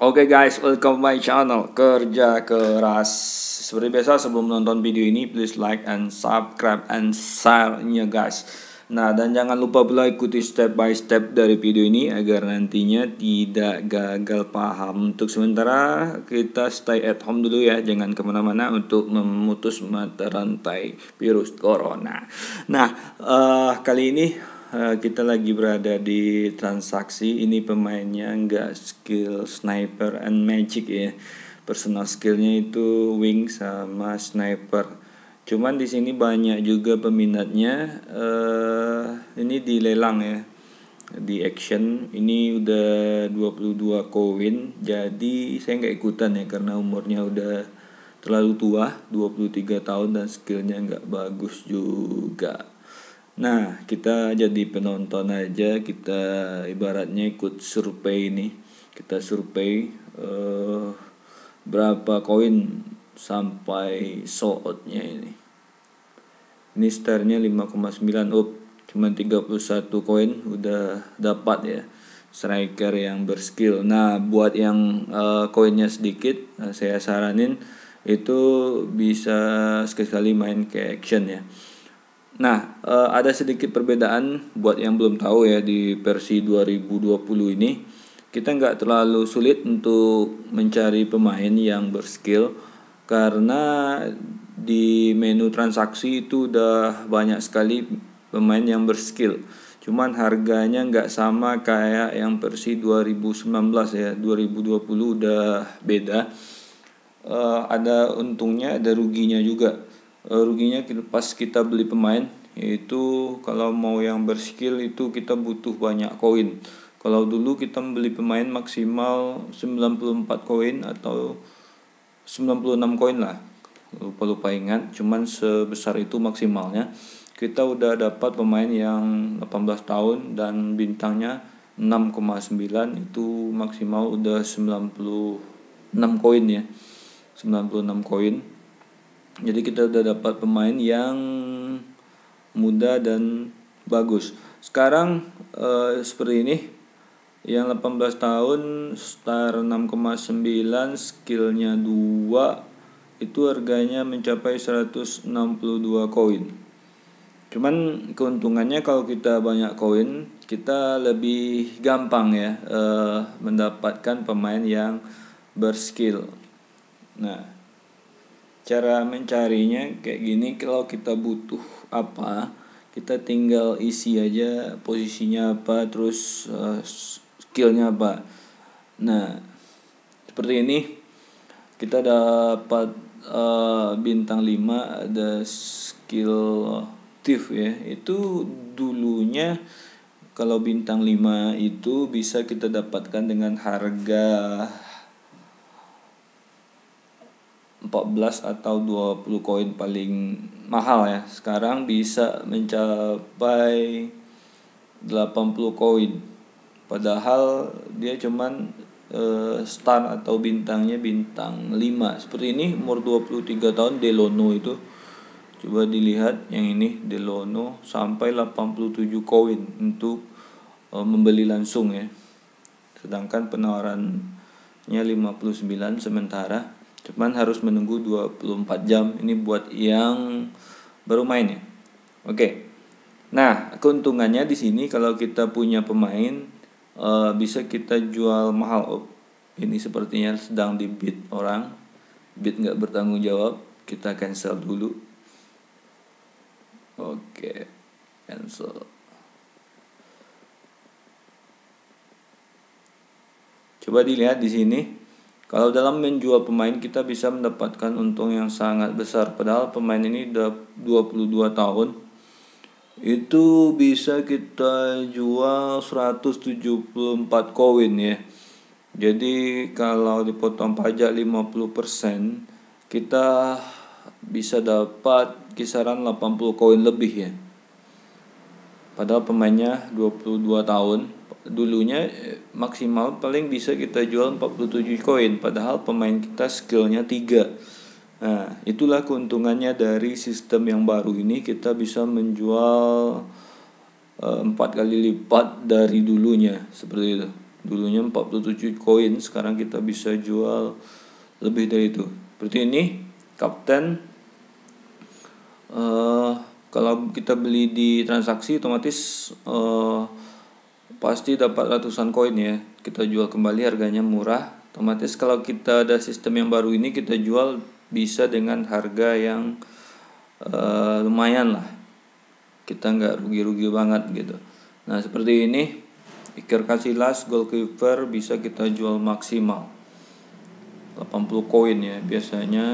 Oke okay guys, welcome my channel Kerja Keras Seperti biasa sebelum nonton video ini Please like and subscribe and share-nya guys Nah dan jangan lupa pula ikuti step by step dari video ini Agar nantinya tidak gagal paham Untuk sementara kita stay at home dulu ya Jangan kemana-mana untuk memutus mata rantai virus corona Nah uh, kali ini Eh, kita lagi berada di transaksi ini pemainnya nggak skill sniper and magic ya personal skillnya itu wing sama sniper cuman di sini banyak juga peminatnya uh, ini dilelang ya di action ini udah 22 koin jadi saya nggak ikutan ya karena umurnya udah terlalu tua 23 tahun dan skillnya nggak bagus juga Nah, kita jadi penonton aja, kita ibaratnya ikut survei ini. Kita survei eh, berapa koin sampai sootnya ini. Ini starnya 5,9 up, cuma 31 koin udah dapat ya striker yang berskill. Nah, buat yang eh, koinnya sedikit, eh, saya saranin itu bisa sekali sekali main ke action ya Nah, eh, ada sedikit perbedaan buat yang belum tahu ya di versi 2020 ini. Kita nggak terlalu sulit untuk mencari pemain yang berskill karena di menu transaksi itu udah banyak sekali pemain yang berskill. Cuman harganya nggak sama kayak yang versi 2019 ya, 2020 udah beda. Eh, ada untungnya, ada ruginya juga Eh, ruginya pas kita beli pemain yaitu kalau mau yang berskill itu kita butuh banyak koin kalau dulu kita membeli pemain maksimal 94 koin atau 96 koin lah lupa-lupa ingat cuman sebesar itu maksimalnya kita udah dapat pemain yang 18 tahun dan bintangnya 6,9 itu maksimal udah 96 koin ya 96 koin jadi kita udah dapat pemain yang muda dan bagus sekarang eh, seperti ini yang 18 tahun star 6,9 skillnya 2 itu harganya mencapai 162 koin cuman keuntungannya kalau kita banyak koin kita lebih gampang ya eh, mendapatkan pemain yang berskill nah cara mencarinya kayak gini kalau kita butuh apa kita tinggal isi aja posisinya apa terus uh, skillnya apa nah seperti ini kita dapat uh, bintang 5 ada skill thief ya itu dulunya kalau bintang 5 itu bisa kita dapatkan dengan harga 14 atau 20 koin paling mahal ya sekarang bisa mencapai 80 koin padahal dia cuman uh, eh, star atau bintangnya bintang 5 seperti ini umur 23 tahun Delono itu coba dilihat yang ini Delono sampai 87 koin untuk uh, membeli langsung ya sedangkan penawarannya 59 sementara cuman harus menunggu 24 jam ini buat yang baru main ya oke nah keuntungannya di sini kalau kita punya pemain uh, bisa kita jual mahal ini sepertinya sedang di bid orang bid nggak bertanggung jawab kita cancel dulu oke cancel coba dilihat di sini kalau dalam menjual pemain kita bisa mendapatkan untung yang sangat besar padahal pemain ini udah 22 tahun. Itu bisa kita jual 174 koin ya. Jadi kalau dipotong pajak 50% kita bisa dapat kisaran 80 koin lebih ya. Padahal pemainnya 22 tahun. Dulunya maksimal paling bisa kita jual 47 koin padahal pemain kita skillnya 3 nah itulah keuntungannya dari sistem yang baru ini kita bisa menjual eh, empat kali lipat dari dulunya seperti itu dulunya 47 koin sekarang kita bisa jual lebih dari itu seperti ini kapten uh, kalau kita beli di transaksi otomatis uh, pasti dapat ratusan koin ya kita jual kembali harganya murah otomatis kalau kita ada sistem yang baru ini kita jual bisa dengan harga yang uh, lumayan lah kita nggak rugi-rugi banget gitu nah seperti ini Iker Casillas goalkeeper bisa kita jual maksimal 80 koin ya biasanya